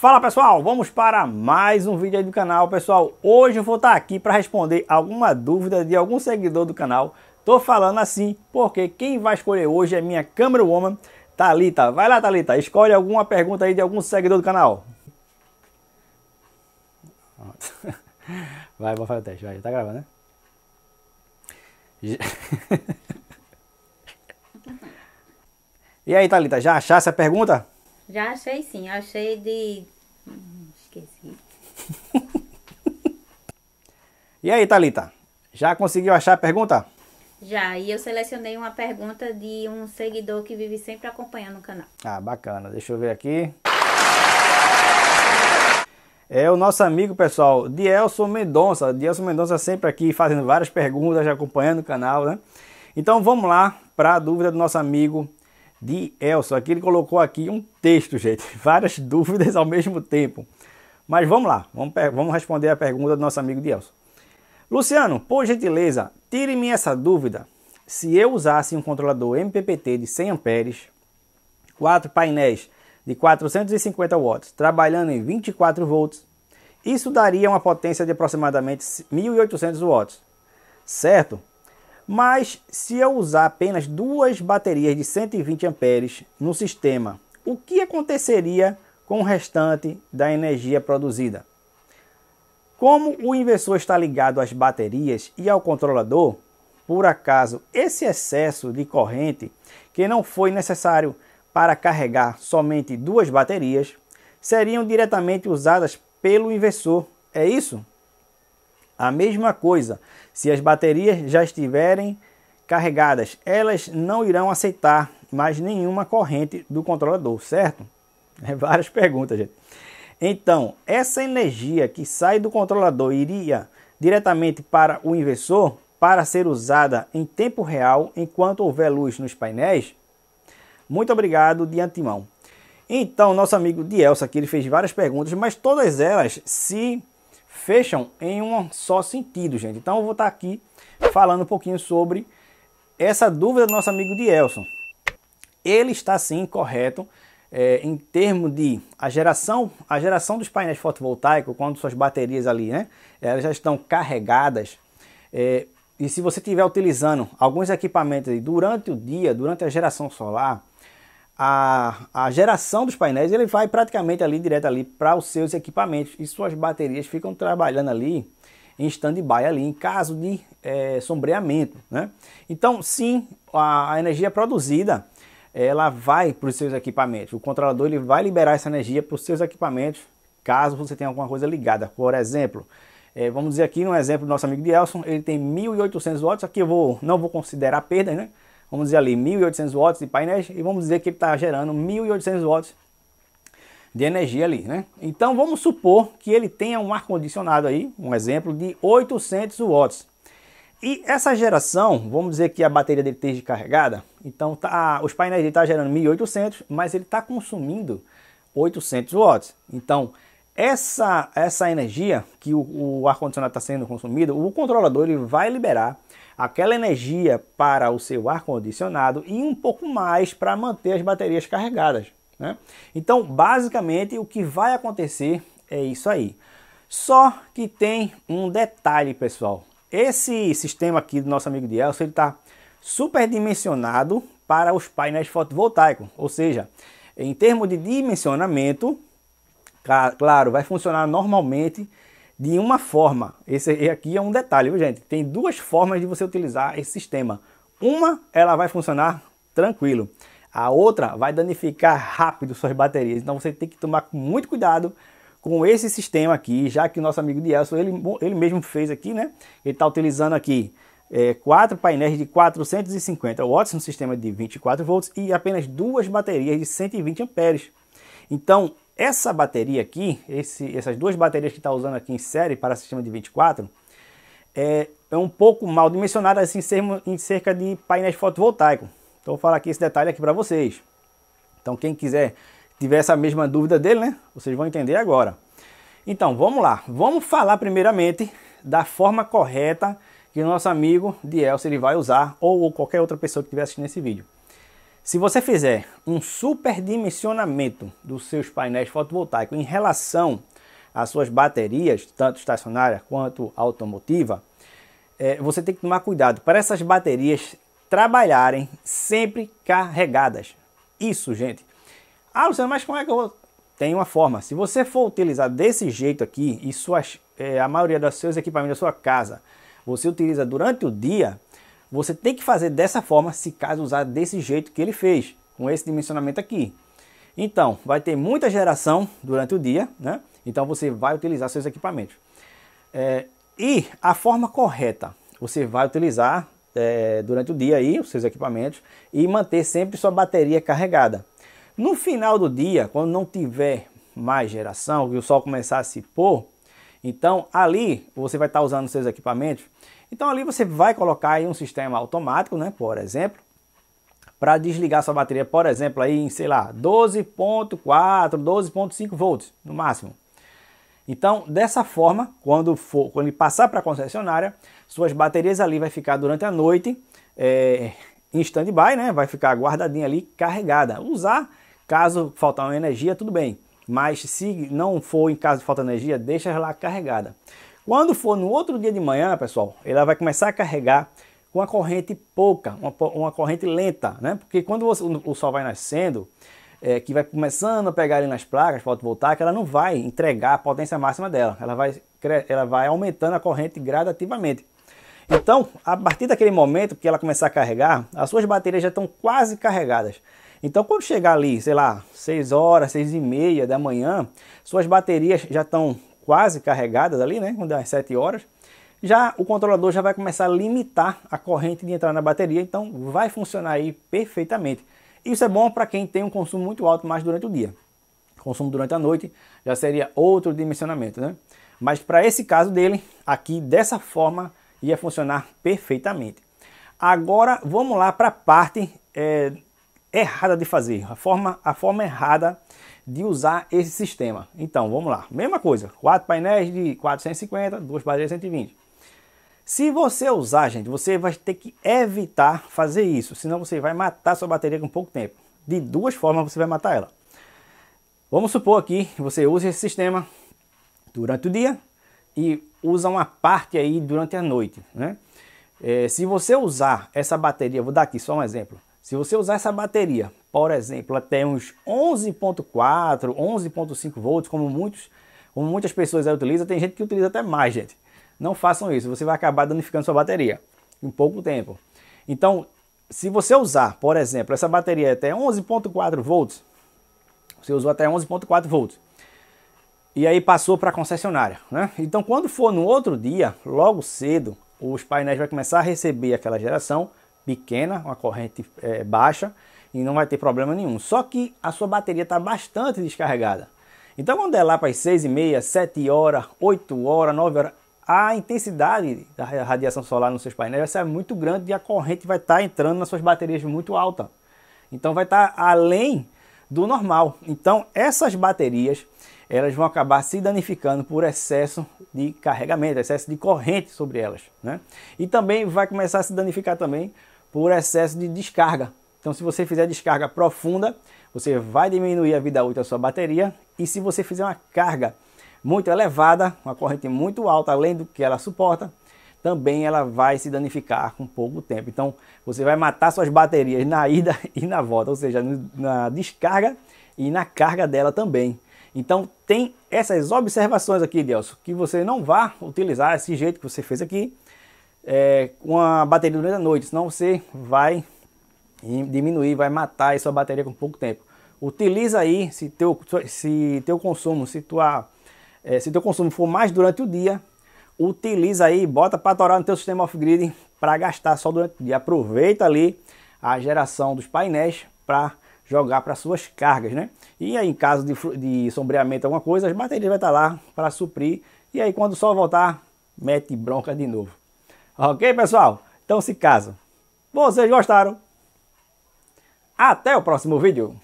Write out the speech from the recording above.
Fala pessoal, vamos para mais um vídeo aí do canal. Pessoal, hoje eu vou estar aqui para responder alguma dúvida de algum seguidor do canal. Tô falando assim porque quem vai escolher hoje é minha câmera woman, Talita. Vai lá, Thalita, escolhe alguma pergunta aí de algum seguidor do canal. Vai, vou fazer o teste, vai, tá gravando, né? E aí, Thalita, já achaste a pergunta? Já achei sim, achei de Esqueci. e aí, Talita? Já conseguiu achar a pergunta? Já, e eu selecionei uma pergunta de um seguidor que vive sempre acompanhando o canal. Ah, bacana. Deixa eu ver aqui. É o nosso amigo, pessoal, Dielson Mendonça. Dielson Mendonça é sempre aqui fazendo várias perguntas, já acompanhando o canal, né? Então vamos lá para a dúvida do nosso amigo Dielson. Aqui ele colocou aqui um texto, gente. Várias dúvidas ao mesmo tempo. Mas vamos lá, vamos, vamos responder a pergunta do nosso amigo Dielson. Luciano, por gentileza, tire-me essa dúvida. Se eu usasse um controlador MPPT de 100 amperes, 4 painéis de 450 watts, trabalhando em 24 volts, isso daria uma potência de aproximadamente 1800 watts, certo? Mas se eu usar apenas duas baterias de 120 amperes no sistema, o que aconteceria com o restante da energia produzida. Como o inversor está ligado às baterias e ao controlador, por acaso esse excesso de corrente, que não foi necessário para carregar somente duas baterias, seriam diretamente usadas pelo inversor. É isso? A mesma coisa, se as baterias já estiverem carregadas, elas não irão aceitar mais nenhuma corrente do controlador, certo? É várias perguntas, gente. Então, essa energia que sai do controlador iria diretamente para o inversor para ser usada em tempo real enquanto houver luz nos painéis? Muito obrigado de antemão. Então, nosso amigo Dielso aqui ele fez várias perguntas, mas todas elas se fecham em um só sentido, gente. Então, eu vou estar aqui falando um pouquinho sobre essa dúvida do nosso amigo Dielson. Ele está sim correto é, em termos de a geração, a geração dos painéis fotovoltaicos, quando suas baterias ali, né, elas já estão carregadas, é, e se você estiver utilizando alguns equipamentos durante o dia, durante a geração solar, a, a geração dos painéis ele vai praticamente ali direto ali para os seus equipamentos e suas baterias ficam trabalhando ali em stand-by ali em caso de é, sombreamento, né? Então sim, a, a energia produzida ela vai para os seus equipamentos. O controlador ele vai liberar essa energia para os seus equipamentos, caso você tenha alguma coisa ligada. Por exemplo, é, vamos dizer aqui um exemplo do nosso amigo Dielson, ele tem 1800 watts, aqui eu vou, não vou considerar perda, né? Vamos dizer ali 1800 watts de painéis e vamos dizer que ele está gerando 1800 watts de energia ali, né? Então vamos supor que ele tenha um ar condicionado aí, um exemplo de 800 watts. E essa geração, vamos dizer que a bateria dele esteja carregada, então tá, os painéis dele estão tá gerando 1800, mas ele está consumindo 800 watts. Então, essa, essa energia que o, o ar-condicionado está sendo consumido, o controlador ele vai liberar aquela energia para o seu ar-condicionado e um pouco mais para manter as baterias carregadas. Né? Então, basicamente, o que vai acontecer é isso aí. Só que tem um detalhe, pessoal. Esse sistema aqui do nosso amigo Dielson, ele está superdimensionado para os painéis fotovoltaicos, ou seja, em termos de dimensionamento, claro, vai funcionar normalmente de uma forma. Esse aqui é um detalhe, viu, gente? Tem duas formas de você utilizar esse sistema. Uma, ela vai funcionar tranquilo. A outra vai danificar rápido suas baterias. Então você tem que tomar muito cuidado com esse sistema aqui, já que o nosso amigo Dielson, ele, ele mesmo fez aqui, né? Ele está utilizando aqui é, quatro painéis de 450 watts, um sistema de 24 volts e apenas duas baterias de 120 amperes. Então, essa bateria aqui, esse, essas duas baterias que está usando aqui em série para sistema de 24, é, é um pouco mal dimensionada assim, em cerca de painéis fotovoltaicos. Então, vou falar aqui esse detalhe aqui para vocês. Então, quem quiser tiver essa mesma dúvida dele, né? Vocês vão entender agora. Então, vamos lá. Vamos falar primeiramente da forma correta que o nosso amigo Dielce ele vai usar ou, qualquer outra pessoa que estiver assistindo esse vídeo. Se você fizer um superdimensionamento dos seus painéis fotovoltaicos em relação às suas baterias, tanto estacionária quanto automotiva, é, você tem que tomar cuidado para essas baterias trabalharem sempre carregadas. Isso, gente, ah, Luciano, mas como é que eu vou? Tem uma forma. Se você for utilizar desse jeito aqui e suas, é, a maioria dos seus equipamentos da sua casa, você utiliza durante o dia, você tem que fazer dessa forma se caso usar desse jeito que ele fez, com esse dimensionamento aqui. Então, vai ter muita geração durante o dia, né? Então você vai utilizar seus equipamentos. É, e a forma correta, você vai utilizar é, durante o dia aí os seus equipamentos e manter sempre sua bateria carregada. No final do dia, quando não tiver mais geração, e o sol começar a se pôr, então ali você vai estar usando seus equipamentos. Então ali você vai colocar aí um sistema automático, né, por exemplo, para desligar sua bateria, por exemplo, aí em, sei lá, 12.4, 12.5 volts no máximo. Então, dessa forma, quando for, quando ele passar para a concessionária, suas baterias ali vai ficar durante a noite é, em stand-by, né? Vai ficar guardadinha ali, carregada. Usar Caso faltar uma energia, tudo bem. Mas se não for em caso de falta de energia, deixa ela carregada. Quando for no outro dia de manhã, pessoal, ela vai começar a carregar com a corrente pouca, uma, uma corrente lenta, né? Porque quando você, o sol vai nascendo, é, que vai começando a pegar ali nas placas fotovoltaicas, ela não vai entregar a potência máxima dela, ela vai, ela vai aumentando a corrente gradativamente. Então, a partir daquele momento que ela começar a carregar, as suas baterias já estão quase carregadas. Então, quando chegar ali, sei lá, 6 horas, 6 e meia da manhã, suas baterias já estão quase carregadas ali, né? Quando é às 7 horas, já o controlador já vai começar a limitar a corrente de entrar na bateria, então vai funcionar aí perfeitamente. Isso é bom para quem tem um consumo muito alto mais durante o dia. Consumo durante a noite já seria outro dimensionamento, né? Mas para esse caso dele, aqui dessa forma ia funcionar perfeitamente. Agora vamos lá para a parte é, errada de fazer, a forma, a forma errada de usar esse sistema. Então, vamos lá. Mesma coisa, quatro painéis de 450, duas baterias 120. Se você usar, gente, você vai ter que evitar fazer isso, senão você vai matar sua bateria com pouco tempo. De duas formas você vai matar ela. Vamos supor aqui que você use esse sistema durante o dia e usa uma parte aí durante a noite, né? É, se você usar essa bateria, vou dar aqui só um exemplo, se você usar essa bateria, por exemplo, até uns 11.4, 11.5 volts, como muitos, como muitas pessoas aí utilizam, tem gente que utiliza até mais, gente. Não façam isso, você vai acabar danificando sua bateria em pouco tempo. Então, se você usar, por exemplo, essa bateria é até 11.4 volts, você usou até 11.4 volts. E aí passou para a concessionária, né? Então, quando for no outro dia, logo cedo, os painéis vai começar a receber aquela geração pequena, uma corrente é, baixa, e não vai ter problema nenhum. Só que a sua bateria está bastante descarregada. Então, quando é lá para as 6 e meia, 7 horas, 8 horas, 9 horas, a intensidade da radiação solar nos seus painéis vai ser muito grande e a corrente vai estar tá entrando nas suas baterias muito alta. Então, vai estar tá além do normal. Então, essas baterias elas vão acabar se danificando por excesso de carregamento, excesso de corrente sobre elas, né? E também vai começar a se danificar também por excesso de descarga. Então, se você fizer descarga profunda, você vai diminuir a vida útil da sua bateria. E se você fizer uma carga muito elevada, uma corrente muito alta, além do que ela suporta, também ela vai se danificar com pouco tempo. Então, você vai matar suas baterias na ida e na volta, ou seja, na descarga e na carga dela também. Então, tem essas observações aqui, Delso, que você não vá utilizar esse jeito que você fez aqui, é, uma bateria durante a noite, senão você vai diminuir, vai matar essa bateria com pouco tempo. Utiliza aí, se teu, se teu consumo, se tua, é, se teu consumo for mais durante o dia, utiliza aí, bota para torar no teu sistema off-grid para gastar só durante o dia. Aproveita ali a geração dos painéis para jogar para suas cargas, né? E aí, em caso de, de sombreamento, alguma coisa, as baterias vai estar tá lá para suprir. E aí, quando o sol voltar, mete bronca de novo. Ok, pessoal? Então se casam. Vocês gostaram? Até o próximo vídeo!